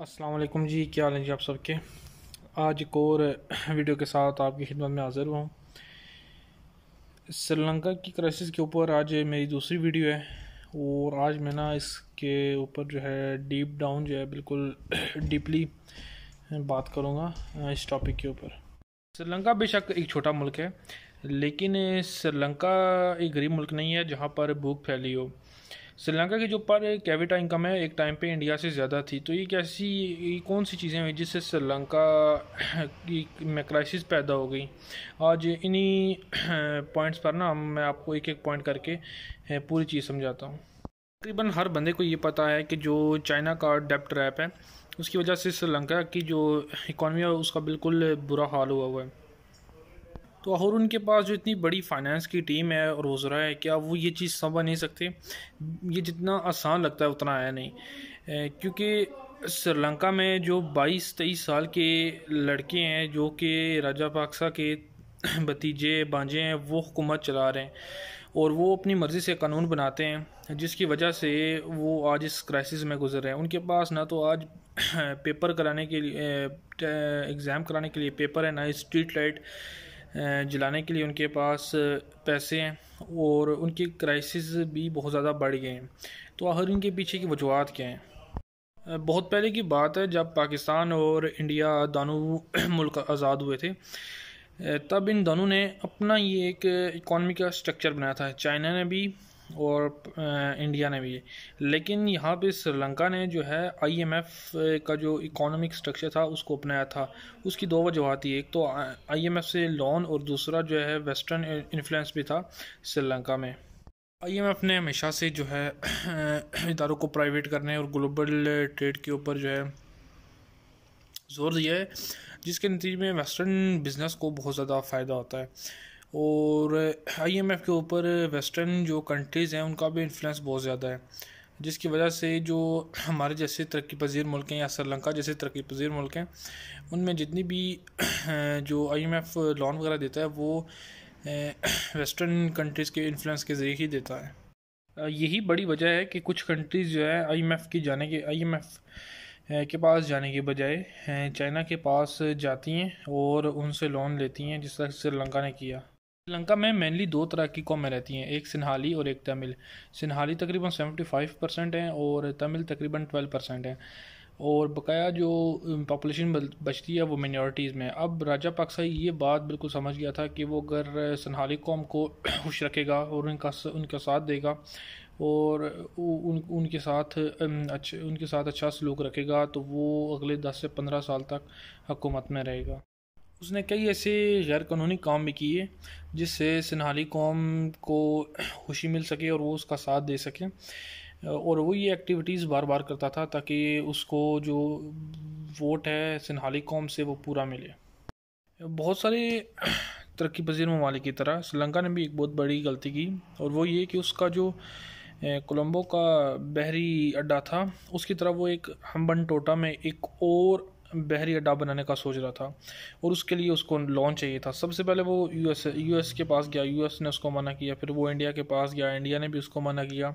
असलकम जी क्या हाल है जी आप सबके आज एक और वीडियो के साथ आपकी खिदमत में हाज़िर हुआ हूँ श्रीलंका की क्राइसिस के ऊपर आज मेरी दूसरी वीडियो है और आज मैं ना इसके ऊपर जो है डीप डाउन जो है बिल्कुल डीपली बात करूँगा इस टॉपिक के ऊपर श्रीलंका बेशक एक छोटा मुल्क है लेकिन श्रीलंका एक गरीब मुल्क नहीं है जहाँ पर भूख फैली हो श्रीलंका की जो पर कैपिटा इनकम है एक टाइम पे इंडिया से ज़्यादा थी तो ये कैसी ये कौन सी चीज़ें हुई जिससे श्रीलंका में क्राइसिस पैदा हो गई आज इन्हीं पॉइंट्स पर ना मैं आपको एक एक पॉइंट करके पूरी चीज़ समझाता हूँ तकरीबन हर बंदे को ये पता है कि जो चाइना का डेप्ट रैप है उसकी वजह से श्रीलंका की जो इकॉनमी है उसका बिल्कुल बुरा हाल हुआ हुआ है तो और उनके पास जो इतनी बड़ी फाइनेंस की टीम है और वजरा है क्या वो ये चीज़ समझ नहीं सकते ये जितना आसान लगता है उतना आया नहीं क्योंकि श्रीलंका में जो 22 तेईस साल के लड़के हैं जो कि राजा पाक्सा के भतीजे बांझे हैं वो हुकूमत चला रहे हैं और वो अपनी मर्ज़ी से कानून बनाते हैं जिसकी वजह से वो आज इस क्राइसिस में गुजर रहे हैं उनके पास ना तो आज पेपर कराने के लिए एग्ज़ाम कराने के लिए पेपर है ना स्ट्रीट लाइट जलाने के लिए उनके पास पैसे हैं और उनकी क्राइसिस भी बहुत ज़्यादा बढ़ गए हैं तो आखिर इनके पीछे की वजूहत क्या हैं बहुत पहले की बात है जब पाकिस्तान और इंडिया दोनों मुल्क आज़ाद हुए थे तब इन दोनों ने अपना ये एक इकॉनमी का स्ट्रक्चर बनाया था चाइना ने भी और इंडिया ने भी लेकिन यहाँ पे श्रीलंका ने जो है आईएमएफ का जो इकोनॉमिक स्ट्रक्चर था उसको अपनाया था उसकी दो वजूहत थी एक तो आईएमएफ से लोन और दूसरा जो है वेस्टर्न इन्फ्लुएंस भी था श्रीलंका में आईएमएफ ने हमेशा से जो है इदारों को प्राइवेट करने और ग्लोबल ट्रेड के ऊपर जो है जोर दिया है जिसके नतीजे में वेस्टर्न बिजनेस को बहुत ज़्यादा फ़ायदा होता है और आईएमएफ के ऊपर वेस्टर्न जो कंट्रीज़ हैं उनका भी इन्फ्लुएंस बहुत ज़्यादा है जिसकी वजह से जो हमारे जैसे तरक्की पजीर मुल्क हैं या श्रीलंका जैसे तरक्की पजीर मुल्क हैं उनमें जितनी भी जो आईएमएफ लोन वगैरह देता है वो वेस्टर्न कंट्रीज़ के इन्फ्लुएंस के ज़रिए ही देता है यही बड़ी वजह है कि कुछ कंट्रीज़ जो है आईएमएफ की जाने के आईएमएफ के पास जाने के बजाय चाइना के पास जाती हैं और उनसे लोन लेती हैं जिस तरह श्रीलंका ने किया श्रीलंका में मेनली दो तरह की कौमें रहती हैं एक सिन्हाली और एक तमिल सिन्हाली तकरीबन 75 परसेंट हैं और तमिल तकरीबन 12 परसेंट हैं और बकाया जो पॉपुलेशन बचती है वो मिनॉरिटीज़ में अब राजा पाकसाई ये बात बिल्कुल समझ गया था कि वो अगर सन्हाली कौम को खुश रखेगा और उनका उनका साथ देगा और उन उनके साथ अच्छे उनके साथ अच्छा सलूक रखेगा तो वो अगले दस से पंद्रह साल तक हुकूमत में रहेगा उसने कई ऐसे गैर कानूनी काम भी किए जिससे सिन्हाली कौम को खुशी मिल सके और वो उसका साथ दे सके और वो ये एक्टिविटीज़ बार बार करता था ताकि उसको जो वोट है सिन्हाली कौम से वो पूरा मिले बहुत सारे तरक्की पजीर ममालिक की तरह श्रीलंका ने भी एक बहुत बड़ी गलती की और वो ये कि उसका जो कोलंबो का बहरी अड्डा था उसकी तरफ वो एक हम्बन टोटा में एक और बहरी अड्डा बनाने का सोच रहा था और उसके लिए उसको लोन चाहिए था सबसे पहले वो यूएस यूएस के पास गया यूएस ने उसको मना किया फिर वो इंडिया के पास गया इंडिया ने भी उसको मना किया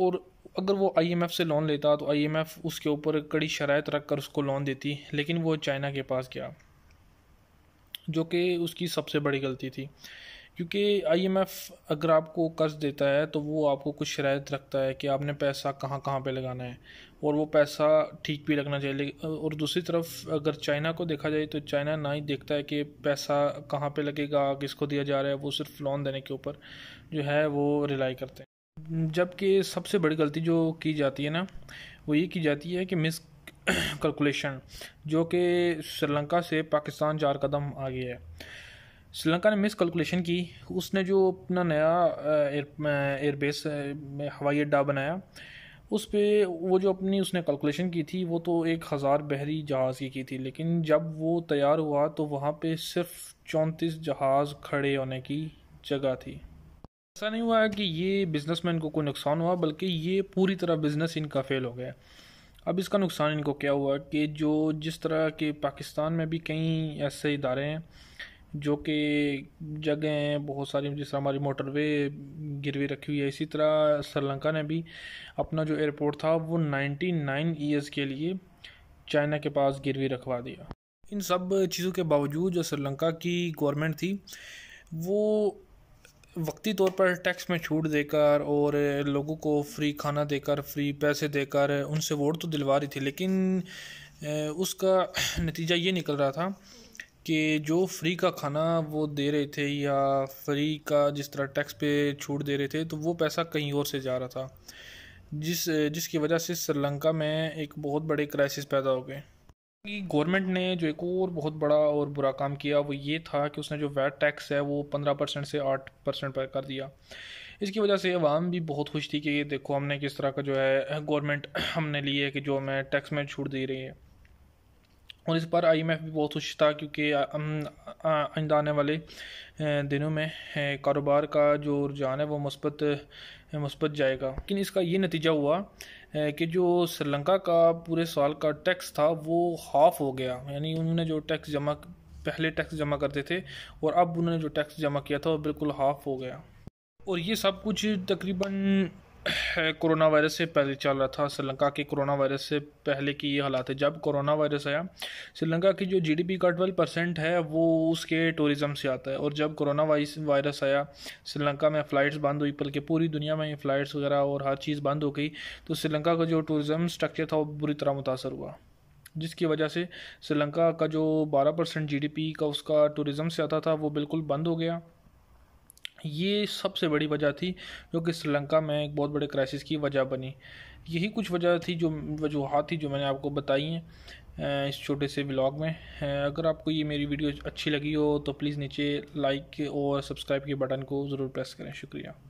और अगर वो आईएमएफ से लोन लेता तो आईएमएफ उसके ऊपर कड़ी शरात रख कर उसको लोन देती लेकिन वो चाइना के पास गया जो कि उसकी सबसे बड़ी गलती थी क्योंकि आईएमएफ अगर आपको कर्ज देता है तो वो आपको कुछ शरायत रखता है कि आपने पैसा कहाँ कहाँ पे लगाना है और वो पैसा ठीक भी लगना चाहिए और दूसरी तरफ अगर चाइना को देखा जाए तो चाइना ना ही देखता है कि पैसा कहाँ पे लगेगा किसको दिया जा रहा है वो सिर्फ लोन देने के ऊपर जो है वो रिलाई करते हैं जबकि सबसे बड़ी गलती जो की जाती है ना वो ये की जाती है कि मिस कैलकुलेशन जो कि श्रीलंका से पाकिस्तान चार कदम आगे है श्रीलंका ने मिस कैलकुलेशन की उसने जो अपना नया एयरबेस एयरबेस हवाई अड्डा बनाया उस पर वो जो अपनी उसने कैलकुलेशन की थी वो तो एक हज़ार बहरी जहाज़ की की थी लेकिन जब वो तैयार हुआ तो वहाँ पे सिर्फ चौंतीस जहाज़ खड़े होने की जगह थी ऐसा नहीं हुआ कि ये बिजनेसमैन को कोई नुकसान हुआ बल्कि ये पूरी तरह बिज़नेस इनका फेल हो गया अब इसका नुकसान इनको क्या हुआ कि जो जिस तरह के पाकिस्तान में भी कई ऐसे इदारे हैं जो कि जगह हैं बहुत सारी जिस तरह हमारी मोटरवे गिरवी रखी हुई है इसी तरह श्रीलंका ने भी अपना जो एयरपोर्ट था वो 99 ईयर्स के लिए चाइना के पास गिरवी रखवा दिया इन सब चीज़ों के बावजूद जो श्रीलंका की गवर्नमेंट थी वो वक्ती तौर पर टैक्स में छूट देकर और लोगों को फ्री खाना देकर फ्री पैसे देकर उनसे वोट तो दिलवा रही थी लेकिन उसका नतीजा ये निकल रहा था कि जो फ्री का खाना वो दे रहे थे या फ्री का जिस तरह टैक्स पे छूट दे रहे थे तो वो पैसा कहीं और से जा रहा था जिस जिसकी वजह से श्रीलंका में एक बहुत बड़े क्राइसिस पैदा हो गए गवर्नमेंट ने जो एक और बहुत बड़ा और बुरा काम किया वो ये था कि उसने जो वैट टैक्स है वो पंद्रह परसेंट से आठ परसेंट पर कर दिया इसकी वजह से आवाम भी बहुत खुश थी कि ये देखो हमने किस तरह का जो है गवर्नमेंट हमने लिए कि जो हमें टैक्स में छूट दे रही है और इस पर आईएमएफ भी बहुत खुश था क्योंकि आइंदा आने वाले दिनों में कारोबार का जो रुझान है वो मुस्बत मस्बत जाएगा लेकिन इसका ये नतीजा हुआ कि जो श्रीलंका का पूरे साल का टैक्स था वो हाफ हो गया यानी उन्होंने जो टैक्स जमा पहले टैक्स जमा करते थे और अब उन्होंने जो टैक्स जमा किया था वो बिल्कुल हाफ हो गया और ये सब कुछ तकरीबन है कोरोना वायरस से पहले चल रहा था श्रीलंका के कोरोना वायरस से पहले की ये हालात है जब कोरोना वायरस आया श्रीलंका की जो जीडीपी का ट्वेल्व परसेंट है वो उसके टूरिज़्म से आता है और जब कोरोना वायरस आया श्रीलंका में फ़्लाइट्स बंद हुई बल्कि पूरी दुनिया में फ़्लाइट्स वगैरह और हर चीज़ बंद हो गई तो श्रीलंका का जो टूरिज़म स्ट्रक्चर था वो बुरी तरह मुतासर हुआ जिसकी वजह से श्रीलंका का जो बारह परसेंट जी का उसका टूरिज़म से आता था वो बिल्कुल बंद हो गया ये सबसे बड़ी वजह थी जो कि श्रीलंका में एक बहुत बड़े क्राइसिस की वजह बनी यही कुछ वजह थी जो वजूहत थी जो मैंने आपको बताई हैं इस छोटे से ब्लॉग में अगर आपको ये मेरी वीडियो अच्छी लगी हो तो प्लीज़ नीचे लाइक और सब्सक्राइब के बटन को ज़रूर प्रेस करें शुक्रिया